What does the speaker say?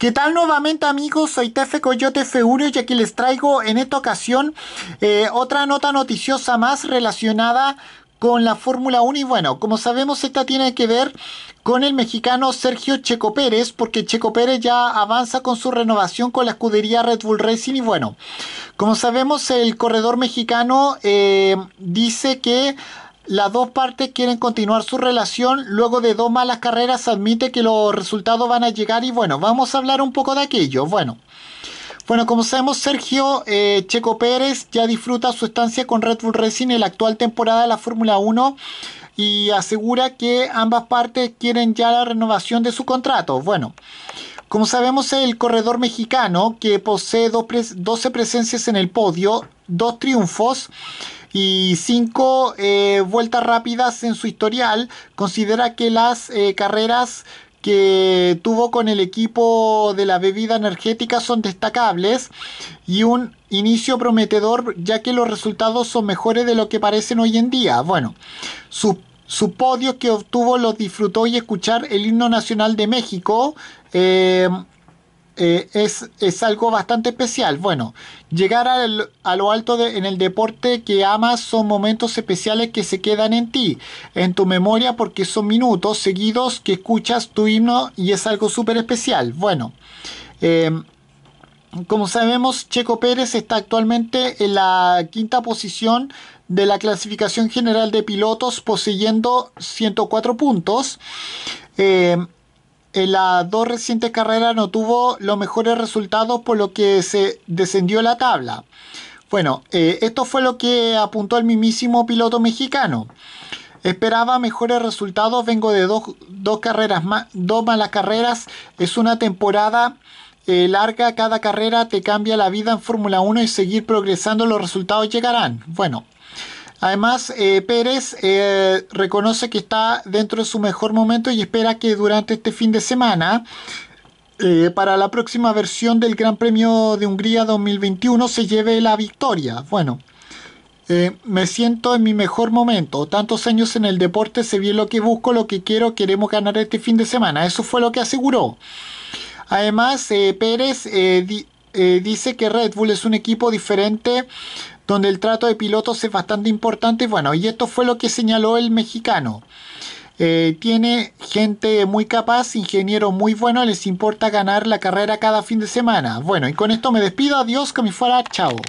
¿Qué tal nuevamente amigos? Soy Tefe Coyote F1 y aquí les traigo en esta ocasión eh, otra nota noticiosa más relacionada con la Fórmula 1 y bueno, como sabemos esta tiene que ver con el mexicano Sergio Checo Pérez porque Checo Pérez ya avanza con su renovación con la escudería Red Bull Racing y bueno, como sabemos el corredor mexicano eh, dice que las dos partes quieren continuar su relación. Luego de dos malas carreras admite que los resultados van a llegar y bueno, vamos a hablar un poco de aquello. Bueno. Bueno, como sabemos, Sergio eh, Checo Pérez ya disfruta su estancia con Red Bull Racing en la actual temporada de la Fórmula 1 y asegura que ambas partes quieren ya la renovación de su contrato. Bueno, como sabemos, el corredor mexicano que posee 12 presencias en el podio, dos triunfos, y cinco eh, vueltas rápidas en su historial. Considera que las eh, carreras que tuvo con el equipo de la bebida energética son destacables y un inicio prometedor ya que los resultados son mejores de lo que parecen hoy en día. Bueno, su podio que obtuvo lo disfrutó y escuchar el himno nacional de México. Eh, eh, es, es, algo bastante especial. Bueno, llegar a lo alto en el deporte que amas son momentos especiales que se quedan en ti, en tu memoria, porque son minutos seguidos que escuchas tu himno y es algo súper especial. Bueno, em, como sabemos, Checo Pérez está actualmente en la quinta posición de la clasificación general de pilotos, poseyendo 104 puntos. Em, en las dos recientes carreras no tuvo los mejores resultados por lo que se descendió la tabla. Bueno, eh, esto fue lo que apuntó el mismísimo piloto mexicano. Esperaba mejores resultados, vengo de dos, carreras dos malas carreras, es una temporada eh, larga, cada carrera te cambia la vida en Fórmula 1 y seguir progresando los resultados llegarán. Bueno, Además, eh, Pérez eh, reconoce que está dentro de su mejor momento y espera que durante este fin de semana, eh, para la próxima versión del Gran Premio de Hungría 2021, se lleve la victoria. Bueno, me siento en mi mejor momento. Tantos años en el deporte, sé bien lo que busco, lo que quiero, queremos ganar este fin de semana. Eso fue lo que aseguró. Además, Pérez dice que Red Bull es un equipo diferente donde el trato de pilotos es bastante importante. Bueno, y esto fue lo que señaló el mexicano. Eh, tiene gente muy capaz, ingeniero muy bueno, les importa ganar la carrera cada fin de semana. Bueno, y con esto me despido, adiós, que me fuera, chao.